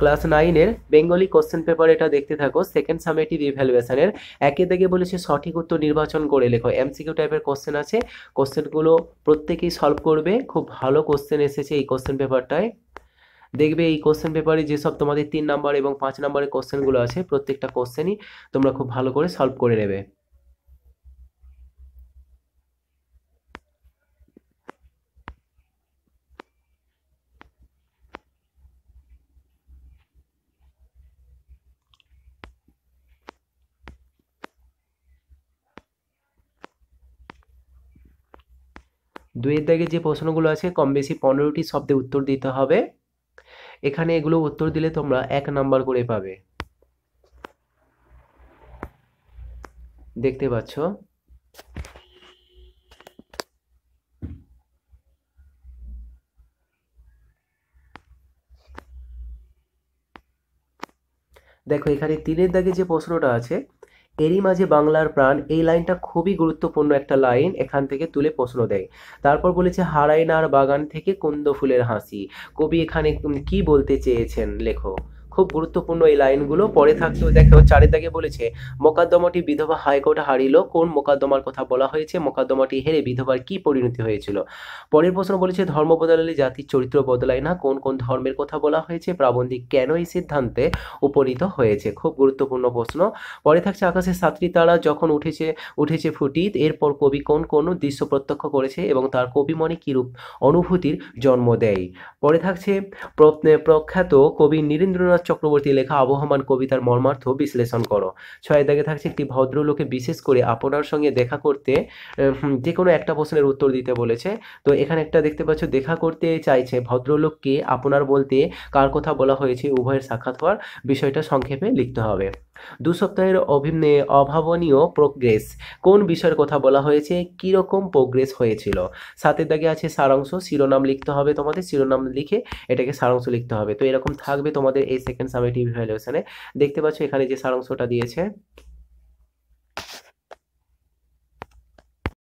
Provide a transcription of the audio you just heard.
class নাইনের Bengali question paper এটা দেখতে থাকো সেকেন্ড সামেটিভ ইভ্যালুয়েশনের একে দেখে বলেছে সঠিক উত্তর নির্বাচন করে লেখো এমসিকিউ টাইপের কোশ্চেন আছে কোশ্চেনগুলো প্রত্যেকেই সলভ করবে খুব ভালো কোশ্চেন এসেছে এই কোশ্চেন পেপারটায় দেখবে এই কোশ্চেন পেপারে যেসব তোমাদের তিন নাম্বার এবং পাঁচ নাম্বারের কোশ্চেনগুলো আছে প্রত্যেকটা কোশ্চেনই তোমরা খুব ভালো করে সলভ করে নেবে দুইয়ের দাগে যে প্রশ্নগুলো আছে কম বেশি পনেরোটি শব্দে উত্তর দিতে হবে এখানে এগুলো উত্তর দিলে তোমরা এক নাম্বার করে পাবে দেখতে পাচ্ছ দেখো এখানে তিনের দাগে যে প্রশ্নটা আছে এরই মাঝে বাংলার প্রাণ এই লাইনটা খুবই গুরুত্বপূর্ণ একটা লাইন এখান থেকে তুলে প্রশ্ন দেয় তারপর বলেছে হারায়নার বাগান থেকে কুন্দ ফুলের হাসি কবি এখানে কি বলতে চেয়েছেন লেখক খুব গুরুত্বপূর্ণ এই লাইনগুলো পরে থাকতেও দেখো চারের দাগে বলেছে মোকদ্দমাটি বিধবা হাইকোর্ট হারিল কোন মোকদ্দমার কথা বলা হয়েছে মোকদ্দমাটি হেরে বিধবার কি পরিণতি হয়েছিল পরের প্রশ্ন বলেছে ধর্ম বদলালে জাতির চরিত্র বদলায় না কোন কোন ধর্মের কথা বলা হয়েছে প্রাবন্ধিক কেন এই সিদ্ধান্তে উপনীত হয়েছে খুব গুরুত্বপূর্ণ প্রশ্ন পরে থাকছে আকাশের সাতটি তারা যখন উঠেছে উঠেছে ফুটিত এরপর কবি কোন কোন দৃশ্য প্রত্যক্ষ করেছে এবং তার কবি মনে কীরূপ অনুভূতির জন্ম দেয় পরে থাকছে প্রখ্যাত কবি নীরেন্দ্রনাথ চক্রবর্তী লেখা আবহমান কবিতার মর্মার্থ বিশ্লেষণ করো ছয় দাগে থাকছে একটি ভদ্রলোকে বিশেষ করে আপনার সঙ্গে দেখা করতে যে কোনো একটা প্রশ্নের উত্তর দিতে বলেছে তো এখানে একটা দেখতে পাচ্ছ দেখা করতে চাইছে ভদ্রলোককে আপনার বলতে কার কথা বলা হয়েছে উভয়ের সাক্ষাৎ হওয়ার বিষয়টা সংক্ষেপে লিখতে হবে দু সপ্তাহের অভিনয়ে অভাবনীয় প্রোগ্রেস কোন বিষয়ের কথা বলা হয়েছে কীরকম প্রোগ্রেস হয়েছিল সাথে দাগে আছে সারাংশ শিরোনাম লিখতে হবে তোমাদের শিরোনাম লিখে এটাকে সারাংশ লিখতে হবে তো এরকম থাকবে তোমাদের এই সেকেন্ড সামেটিভ ভ্যালুয়েশনে দেখতে পাচ্ছ এখানে যে সারাংশটা দিয়েছে